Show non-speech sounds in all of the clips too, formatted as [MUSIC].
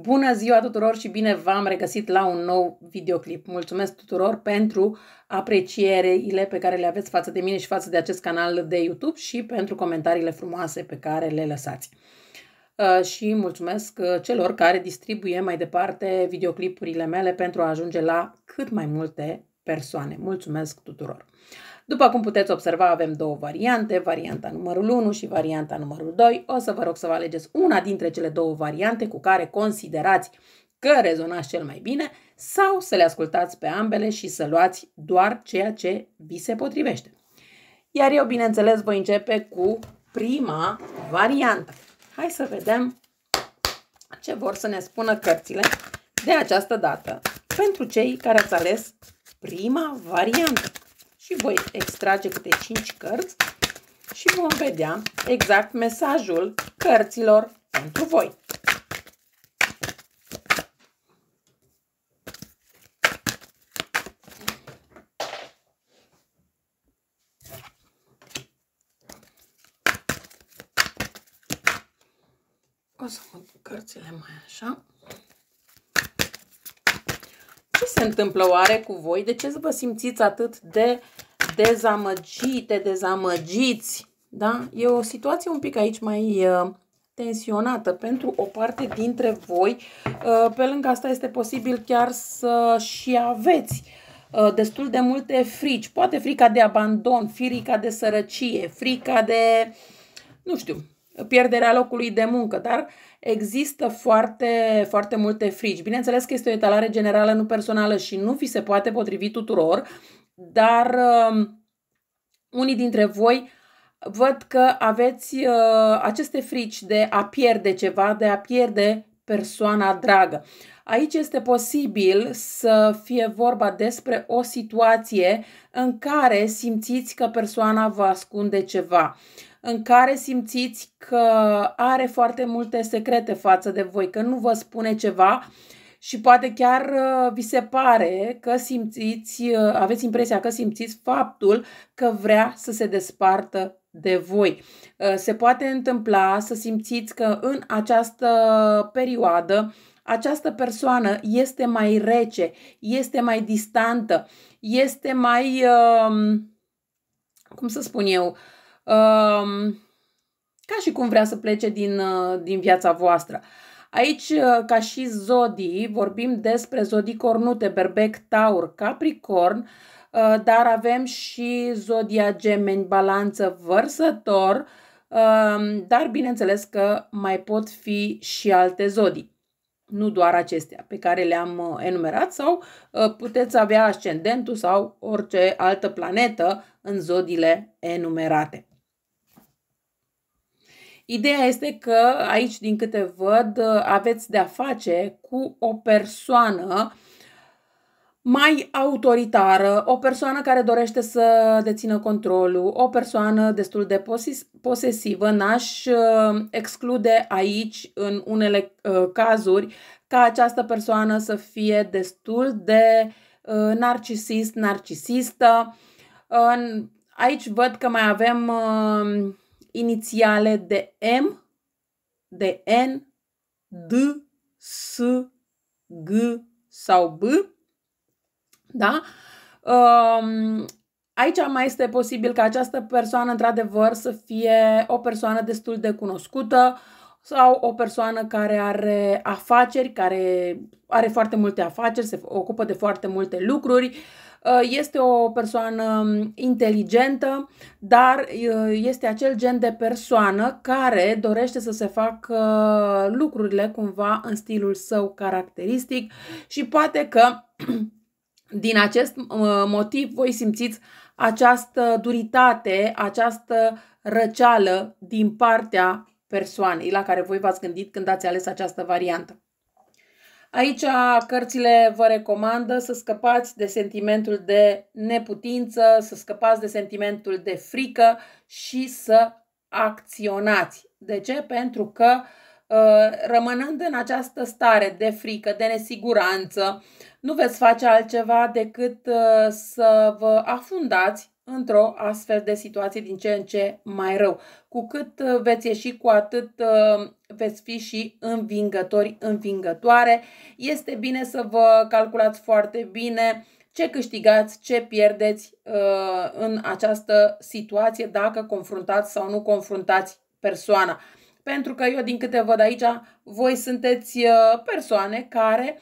Bună ziua tuturor și bine v-am regăsit la un nou videoclip. Mulțumesc tuturor pentru aprecierile pe care le aveți față de mine și față de acest canal de YouTube și pentru comentariile frumoase pe care le lăsați. Uh, și mulțumesc uh, celor care distribuie mai departe videoclipurile mele pentru a ajunge la cât mai multe persoane. Mulțumesc tuturor! După cum puteți observa, avem două variante, varianta numărul 1 și varianta numărul 2. O să vă rog să vă alegeți una dintre cele două variante cu care considerați că rezonați cel mai bine sau să le ascultați pe ambele și să luați doar ceea ce vi se potrivește. Iar eu, bineînțeles, voi începe cu prima variantă. Hai să vedem ce vor să ne spună cărțile de această dată pentru cei care ați ales prima variantă și voi extrage câte 5 cărți și vom vedea exact mesajul cărților pentru voi. O să mut cărțile mai așa. Ce se întâmplă oare cu voi? De ce vă simțiți atât de dezamăgite, dezamăgiți. Da? E o situație un pic aici mai tensionată pentru o parte dintre voi. pe lângă asta este posibil chiar să și aveți destul de multe frici. Poate frica de abandon, frica de sărăcie, frica de, nu știu, pierderea locului de muncă, dar există foarte, foarte multe frici. Bineînțeles că este o etalare generală, nu personală și nu vi se poate potrivi tuturor, dar uh, unii dintre voi văd că aveți uh, aceste frici de a pierde ceva, de a pierde persoana dragă. Aici este posibil să fie vorba despre o situație în care simțiți că persoana vă ascunde ceva, în care simțiți că are foarte multe secrete față de voi, că nu vă spune ceva și poate chiar uh, vi se pare că simțiți, uh, aveți impresia că simțiți faptul că vrea să se despartă de voi. Uh, se poate întâmpla să simțiți că în această perioadă această persoană este mai rece, este mai distantă, este mai, um, cum să spun eu, um, ca și cum vrea să plece din, din viața voastră. Aici, uh, ca și zodii, vorbim despre zodii cornute, berbec, taur, capricorn, uh, dar avem și zodia gemeni, balanță, vărsător, um, dar bineînțeles că mai pot fi și alte zodii. Nu doar acestea pe care le-am uh, enumerat sau puteți avea ascendentul sau orice altă planetă în zodiile enumerate. Ideea este că aici, din câte văd, aveți de-a face cu o persoană mai autoritară, o persoană care dorește să dețină controlul, o persoană destul de posesivă. N-aș uh, exclude aici, în unele uh, cazuri, ca această persoană să fie destul de uh, narcisist, narcisistă. Aici văd că mai avem inițiale de M, de N, D, S, G sau B. Da? Um, aici mai este posibil ca această persoană, într-adevăr, să fie o persoană destul de cunoscută sau o persoană care are afaceri, care are foarte multe afaceri, se ocupă de foarte multe lucruri Uh, este o persoană inteligentă, dar uh, este acel gen de persoană care dorește să se facă uh, lucrurile cumva în stilul său caracteristic și poate că [CLEARS THROAT] din acest motiv voi simțiți această duritate, această răceală din partea persoanei la care voi v-ați gândit când ați ales această variantă. Aici cărțile vă recomandă să scăpați de sentimentul de neputință, să scăpați de sentimentul de frică și să acționați. De ce? Pentru că ă, rămânând în această stare de frică, de nesiguranță, nu veți face altceva decât ă, să vă afundați într-o astfel de situație din ce în ce mai rău. Cu cât uh, veți ieși, cu atât uh, veți fi și învingători, învingătoare. Este bine să vă calculați foarte bine ce câștigați, ce pierdeți uh, în această situație, dacă confruntați sau nu confruntați persoana. Pentru că eu, din câte văd aici, voi sunteți persoane care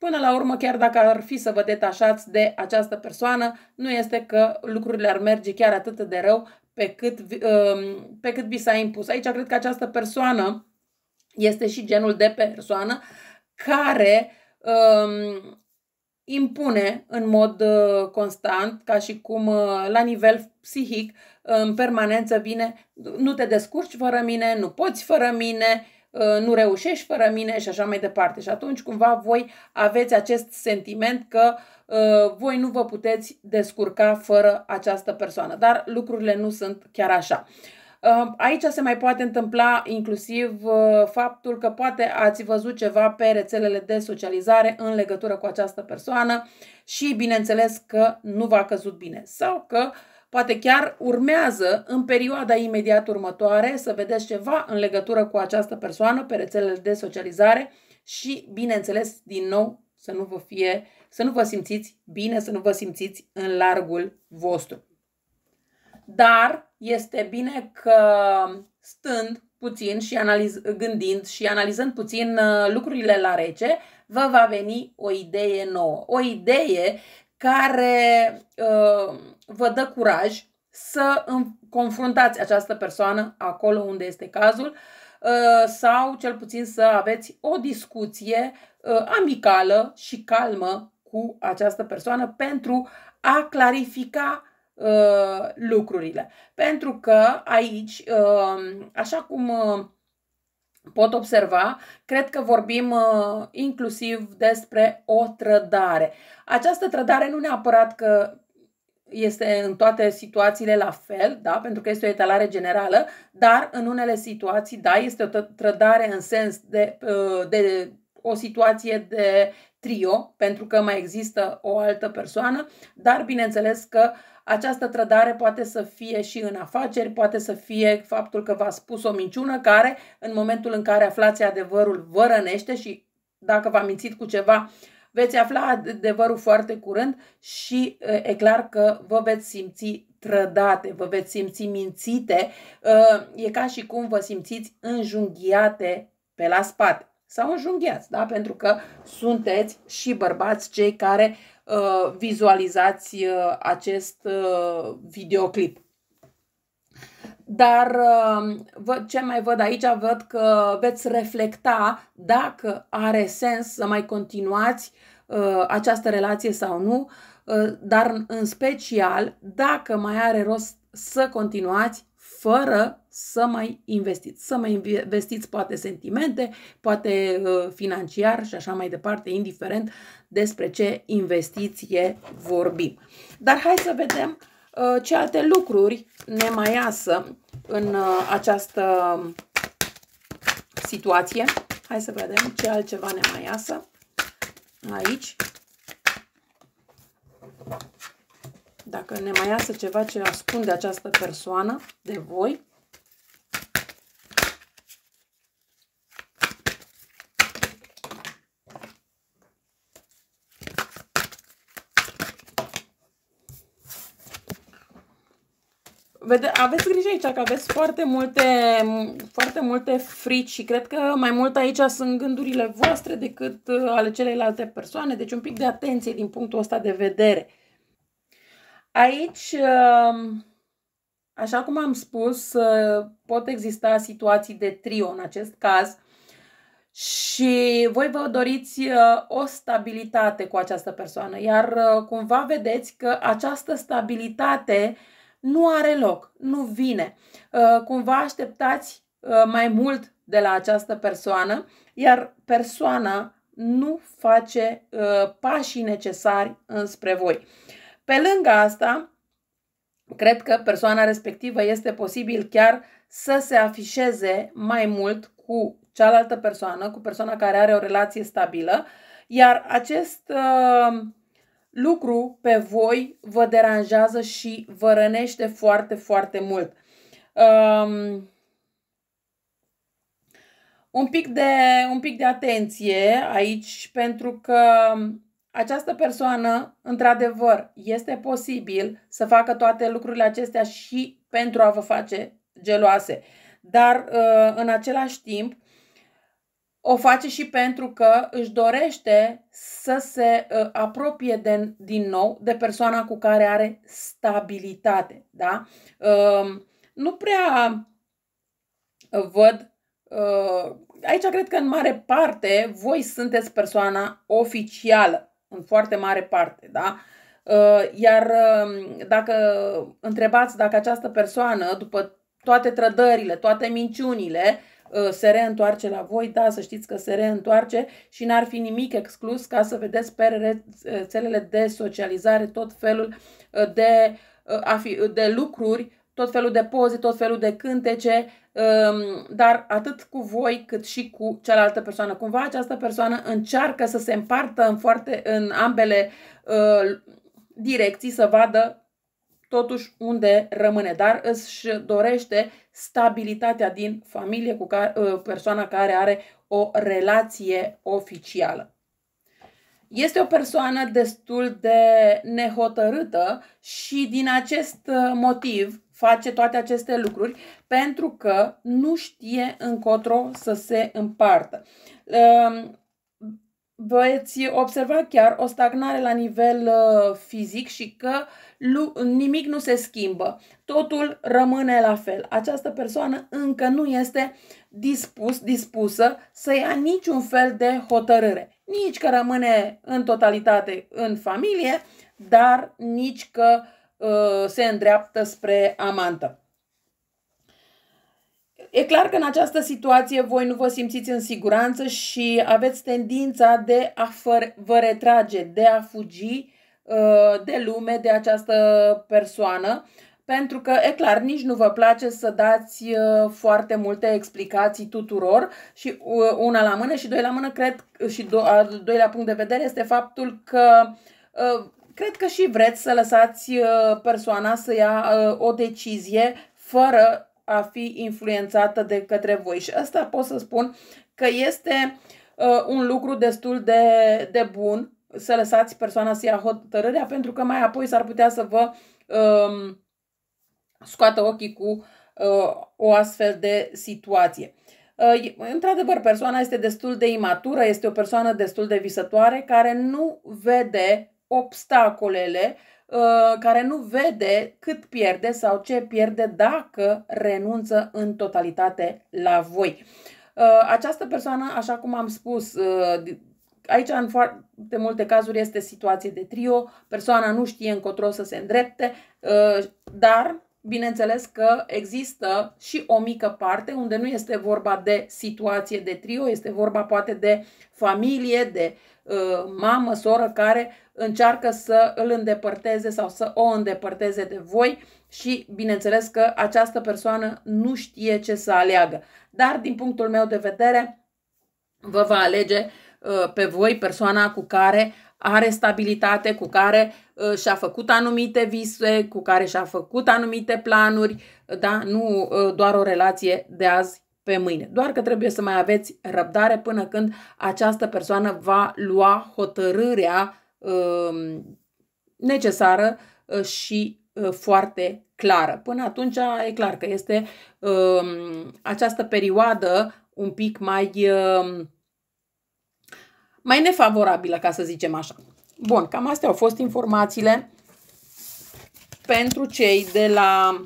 Până la urmă, chiar dacă ar fi să vă detașați de această persoană, nu este că lucrurile ar merge chiar atât de rău pe cât, um, pe cât vi s-a impus. Aici cred că această persoană este și genul de persoană care um, impune în mod uh, constant, ca și cum uh, la nivel psihic, în permanență vine nu te descurci fără mine, nu poți fără mine, Ă, nu reușești fără mine și așa mai departe. Și atunci cumva voi aveți acest sentiment că ă, voi nu vă puteți descurca fără această persoană. Dar lucrurile nu sunt chiar așa. Ă, aici se mai poate întâmpla inclusiv faptul că poate ați văzut ceva pe rețelele de socializare în legătură cu această persoană și bineînțeles că nu v-a căzut bine sau că uh, Poate chiar urmează în perioada imediat următoare să vedeți ceva în legătură cu această persoană pe rețelele de socializare și, bineînțeles, din nou, să nu vă fie, să nu vă simțiți bine, să nu vă simțiți în largul vostru. Dar este bine că stând puțin și analiz- gândind și analizând puțin uh, lucrurile la rece, vă va veni o idee nouă. O idee care uh, vă dă curaj să confruntați această persoană acolo unde este cazul uh, sau cel puțin să aveți o discuție uh, amicală și calmă cu această persoană pentru a clarifica uh, lucrurile. Pentru că aici, așa cum pot observa, cred că vorbim inclusiv despre o trădare. Această trădare nu neapărat că este în toate situațiile la fel, da, pentru că este o etalare generală, dar în unele situații, da, este o trădare în sens de, uh, de o situație de trio, pentru că mai există o altă persoană, dar bineînțeles că această trădare poate să fie și în afaceri, poate să fie faptul că v-a spus o minciună care, în momentul în care aflați adevărul, vă rănește și dacă v-a mințit cu ceva, uh, Veți afla adevărul foarte curând și e clar că vă veți simți trădate, vă veți simți mințite. E ca și cum vă simțiți înjunghiate pe la spate sau înjunghiați, da? pentru că sunteți și bărbați cei care vizualizați acest videoclip. Dar um, ce mai văd aici, văd că veți reflecta dacă are sens să mai continuați uh, această relație sau nu, uh, dar în special dacă mai are rost să continuați fără să mai investiți. Să mai investiți poate sentimente, poate uh, financiar și așa mai departe, indiferent despre ce investiție vorbim. Dar hai să vedem Uh, ce alte lucruri ne mai iasă în uh, această situație. Hai să vedem ce altceva ne mai iasă aici. Dacă ne mai iasă ceva ce ascunde această persoană de voi. vede, aveți grijă aici, că aveți foarte multe, foarte multe frici și cred că mai mult aici sunt gândurile voastre decât uh, ale celelalte persoane, deci un pic de atenție din punctul ăsta de vedere. Aici, uh, așa cum am spus, uh, pot exista situații de trio în acest caz și voi vă doriți o stabilitate cu această persoană, iar cumva vedeți că această stabilitate uh, nu are loc, nu vine. Uh, cumva așteptați uh, mai mult de la această persoană, iar persoana nu face uh, pașii necesari înspre voi. Pe lângă asta, cred că persoana respectivă este posibil chiar să se afișeze mai mult cu cealaltă persoană, cu persoana care are o relație stabilă, iar acest uh, lucru pe voi vă deranjează și vă rănește foarte, foarte mult. Um, un, pic de, un pic de atenție aici, pentru că această persoană, într-adevăr, este posibil să facă toate lucrurile acestea și pentru a vă face geloase. Dar, uh, în același timp, o face și pentru că își dorește să se ă, apropie de, din nou de persoana cu care are stabilitate. Da? Nu prea ă, văd. Ă, aici cred că în mare parte voi sunteți persoana oficială, în foarte mare parte, da? Iar dacă întrebați dacă această persoană, după toate trădările, toate minciunile, Uh, se reîntoarce la voi, da, să știți că se reîntoarce și n-ar fi nimic exclus ca să vedeți pe rețelele uh, de socializare tot felul uh, de, de lucruri, tot felul de poze, tot felul de cântece, um, dar atât cu voi cât și cu cealaltă persoană. Cumva această persoană încearcă să se împartă în, foarte, în ambele direcții să vadă totuși unde rămâne, dar își dorește stabilitatea din familie cu care, ă, persoana care are o relație oficială. Este o persoană destul de nehotărâtă și din acest ă, motiv face toate aceste lucruri pentru că nu știe încotro să se împartă veți observa chiar o stagnare la nivel uh, fizic și că nimic nu se schimbă. Totul rămâne la fel. Această persoană încă nu este dispus, dispusă să ia niciun fel de hotărâre. Nici că rămâne în totalitate în familie, dar nici că uh, se îndreaptă spre amantă. E clar că în această situație voi nu vă simțiți în siguranță și aveți tendința de a vă retrage, de a fugi uh, de lume, de această persoană, pentru că, e clar, nici nu vă place să dați uh, foarte multe explicații tuturor și uh, una la mână și doi la mână, cred, și do, al doilea punct de vedere este faptul că cred că și vreți să lăsați persoana să ia o decizie fără a fi influențată de către voi. Și asta pot să spun că este uh, un lucru destul de, de bun să lăsați persoana să ia hotărârea, pentru că mai apoi s-ar putea să vă uh, scoată ochii cu uh, o astfel de situație. Uh, într-adevăr, persoana este destul de imatură, este o persoană destul de visătoare care nu vede obstacolele uh, Uh, care nu vede cât pierde sau ce pierde dacă renunță în totalitate la voi. Uh, această persoană, așa cum am spus, uh, aici în foarte multe cazuri este situație de trio, persoana nu știe încotro să se îndrepte, dar bineînțeles că există și o mică parte unde nu este vorba de situație de trio, este vorba poate de familie, de Uh, mamă, soră care încearcă să îl îndepărteze sau să o îndepărteze de voi și bineînțeles că această persoană nu știe ce să aleagă. Dar din punctul meu de vedere vă va alege uh, pe voi persoana cu care are stabilitate, cu care uh, și-a făcut anumite vise, cu care și-a făcut anumite planuri, da? nu doar o relație de azi pe mâine. Doar că trebuie să mai aveți răbdare până când această persoană va lua hotărârea um, necesară uh, și uh, foarte clară. Până atunci e clar că este um, această perioadă un pic mai, um, mai nefavorabilă, ca să zicem așa. Bun, cam astea au fost informațiile pentru cei de la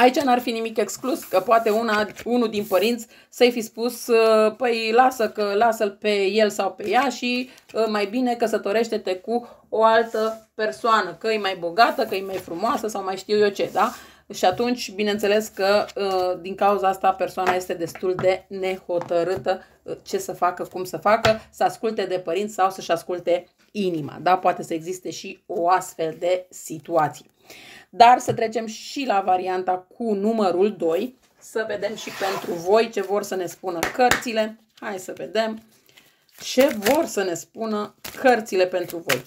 Aici n-ar fi nimic exclus, că poate una, unul din părinți să-i fi spus, uh, păi lasă că lasă-l pe el sau pe ea și uh, mai bine căsătorește-te cu o altă persoană, că e mai bogată, că e mai frumoasă sau mai știu eu ce, da? Și atunci, bineînțeles că uh, din cauza asta persoana este destul de nehotărâtă ce să facă, cum să facă, să asculte de părinți sau să-și asculte inima. Da? Poate să existe și o astfel de situație. Dar să trecem și la varianta cu numărul 2, să vedem și pentru voi ce vor să ne spună cărțile. Hai să vedem ce vor să ne spună cărțile pentru voi.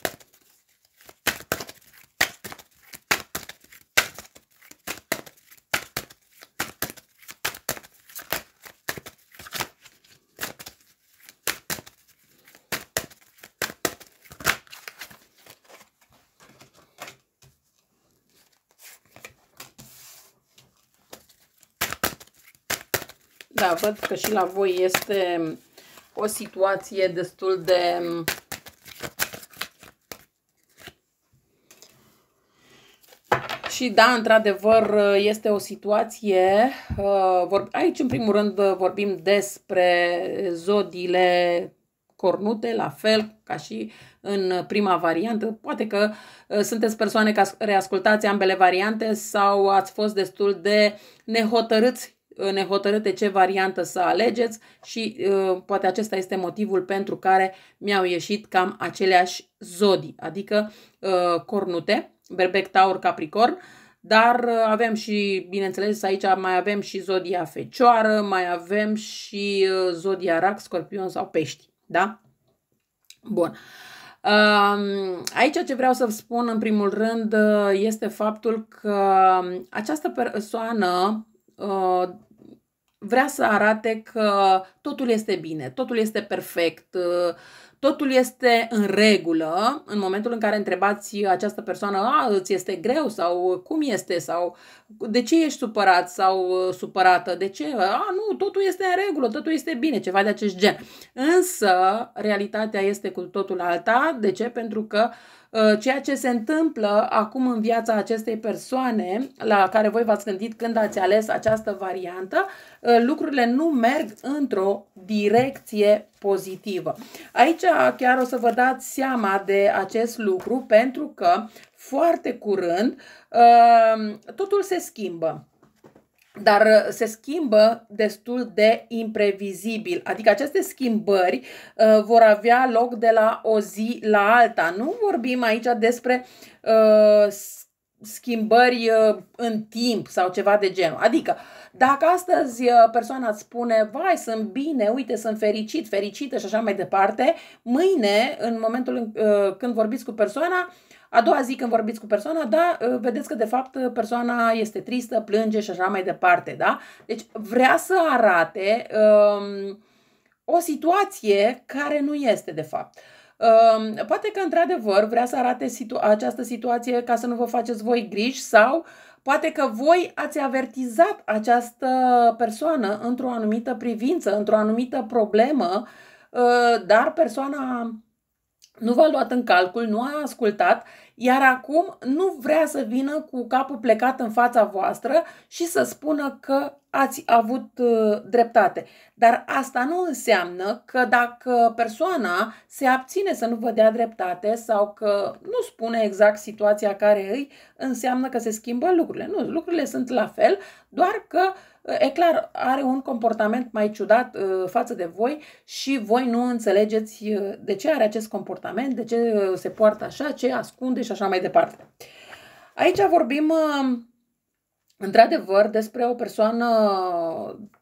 văd că și la voi este o situație destul de Și da, într-adevăr, este o situație. Uh, aici, în primul rând, vorbim despre zodiile cornute, la fel ca și în prima variantă. Poate că uh, sunteți persoane care ascultați ambele variante sau ați fost destul de nehotărâți nehotărâte ce variantă să alegeți și uh, poate acesta este motivul pentru care mi-au ieșit cam aceleași zodii, adică uh, cornute, berbec, taur, capricorn, dar uh, avem și, bineînțeles, aici mai avem și zodia fecioară, mai avem și zodia rac, scorpion sau pești, da? Bun. Um, aici ce vreau să spun în primul rând este faptul că um, această persoană Uh, vrea să arate că totul este bine, totul este perfect, uh, totul este în regulă. În momentul în care întrebați această persoană, a, îți este greu sau cum este sau de ce ești supărat sau uh, supărată, de ce, a, nu, totul este în regulă, totul este bine, ceva de acest gen. Însă, realitatea este cu totul alta. De ce? Pentru că uh, Uh, ceea ce se întâmplă acum în viața acestei persoane la care voi v-ați gândit când ați ales această variantă, uh, lucrurile nu merg într-o direcție pozitivă. Aici chiar o să vă dați seama de acest lucru pentru că foarte curând uh, totul se schimbă dar uh, se schimbă destul de imprevizibil. Adică aceste schimbări uh, vor avea loc de la o zi la alta. Nu vorbim aici despre uh, schimbări uh, în timp sau ceva de genul. Adică, dacă astăzi uh, persoana îți spune, vai, sunt bine, uite, sunt fericit, fericită și așa mai departe, mâine, în momentul în, uh, când vorbiți cu persoana, a doua zi când vorbiți cu persoana, da, ă, vedeți că de fapt persoana este tristă, plânge și așa mai departe, da? Deci vrea să arate um, o situație care nu este de fapt. Um, poate că într-adevăr vrea să arate situ- această situație ca să nu vă faceți voi griji sau Poate că voi ați avertizat această persoană într-o anumită privință, într-o anumită problemă, dar persoana nu v-a luat în calcul, nu a ascultat iar acum nu vrea să vină cu capul plecat în fața voastră și să spună că ați avut uh, dreptate. Dar asta nu înseamnă că dacă persoana se abține să nu vă dea dreptate sau că nu spune exact situația care îi, înseamnă că se schimbă lucrurile. Nu, lucrurile sunt la fel, doar că uh, e clar, are un comportament mai ciudat uh, față de voi și voi nu înțelegeți de ce are acest comportament, de ce se poartă așa, ce ascunde și așa mai departe. Aici vorbim într-adevăr, despre o persoană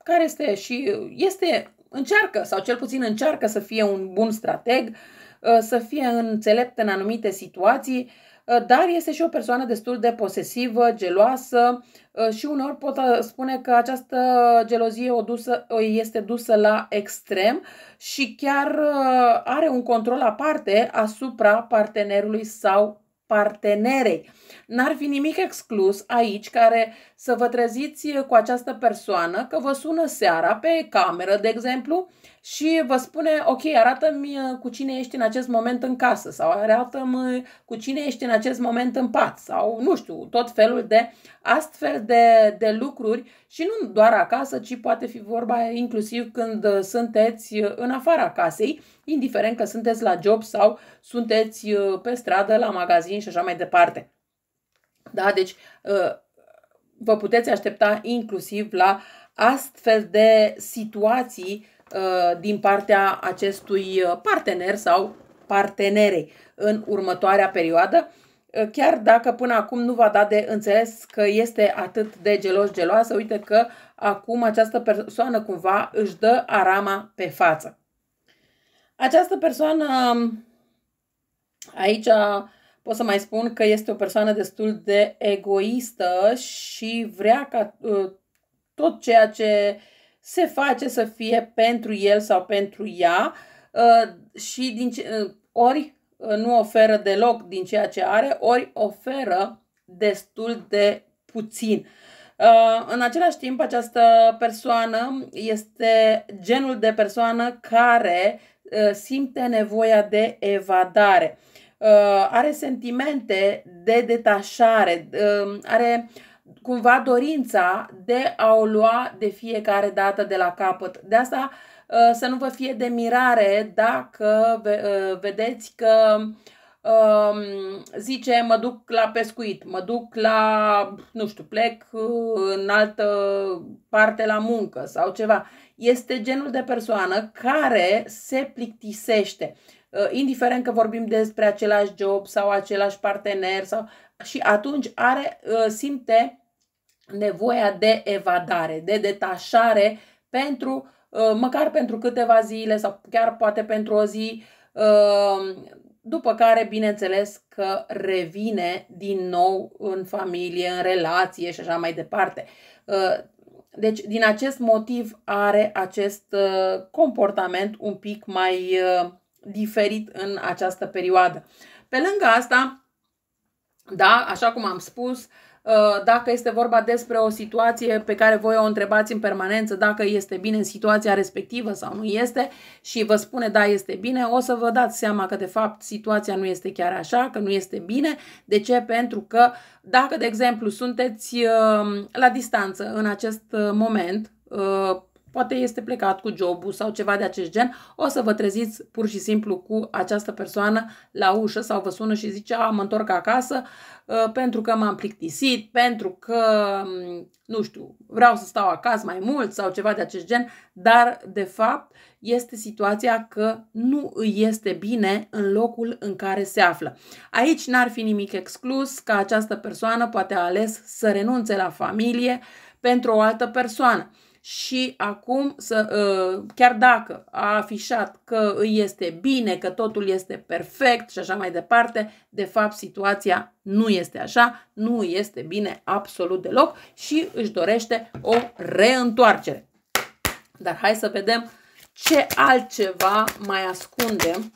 care este și este, încearcă, sau cel puțin încearcă să fie un bun strateg, uh, să fie înțelept în anumite situații, uh, dar este și o persoană destul de posesivă, geloasă uh, și uneori pot spune că această gelozie o dusă, este dusă la extrem și chiar are un control aparte asupra partenerului sau partenerei. N-ar fi nimic exclus aici care să vă treziți cu această persoană, că vă sună seara pe cameră, de exemplu, și vă spune, ok, arată-mi uh, cu cine ești în acest moment în casă sau arată-mi cu cine ești în acest moment în pat sau, nu știu, tot felul de astfel de, de lucruri și nu doar acasă, ci poate fi vorba inclusiv când uh, sunteți uh, în afara casei indiferent că sunteți la job sau sunteți uh, pe stradă, la magazin și așa mai departe. Da? Deci uh, vă puteți aștepta inclusiv la astfel de situații uh, din partea acestui partener sau partenerei în următoarea perioadă, chiar dacă până acum nu v-a dat de înțeles că este atât de gelos-geloasă, uite că acum această persoană cumva își dă arama pe față. Această persoană aici pot să mai spun că este o persoană destul de egoistă și vrea ca uh, tot ceea ce se face să fie pentru el sau pentru ea uh, și din ce, uh, ori nu oferă deloc din ceea ce are, ori oferă destul de puțin. În același timp, această persoană este genul de persoană care Uh, simte nevoia de evadare, uh, are sentimente de detașare, um, are cumva dorința de a o lua de fiecare dată de la capăt. De asta uh, să nu vă fie de mirare dacă vedeți că um, zice mă duc la pescuit, mă duc la, nu știu, plec în altă parte la muncă sau ceva este genul de persoană care se plictisește, uh, indiferent că vorbim despre același job sau același partener sau și atunci are uh, simte nevoia de evadare, de detașare pentru uh, măcar pentru câteva zile sau chiar poate pentru o zi după care, bineînțeles, că revine din nou în familie, în relație și așa mai departe. Deci, din acest motiv are acest uh, comportament un pic mai uh, diferit în această perioadă. Pe lângă asta, da, așa cum am spus, uh, Uh, dacă este vorba despre o situație pe care voi o întrebați în permanență dacă este bine situația respectivă sau nu este și vă spune da, este bine, o să vă dați seama că de fapt situația nu este chiar așa, că nu este bine. De ce? Pentru că dacă, de exemplu, sunteți uh, la distanță în acest uh, moment, poate este plecat cu jobul sau ceva de acest gen, o să vă treziți pur și simplu cu această persoană la ușă sau vă sună și zice, a, mă întorc acasă ă, pentru că m-am plictisit, pentru că, nu știu, vreau să stau acasă mai mult sau ceva de acest gen, dar de fapt este situația că nu îi este bine în locul în care se află. Aici n-ar fi nimic exclus că această persoană poate a ales să renunțe la familie pentru o altă persoană și acum, să, uh, chiar dacă a afișat că îi este bine, că totul este perfect și așa mai departe, de fapt situația nu este așa, nu este bine absolut deloc și își dorește o reîntoarcere. Dar hai să vedem ce altceva mai ascunde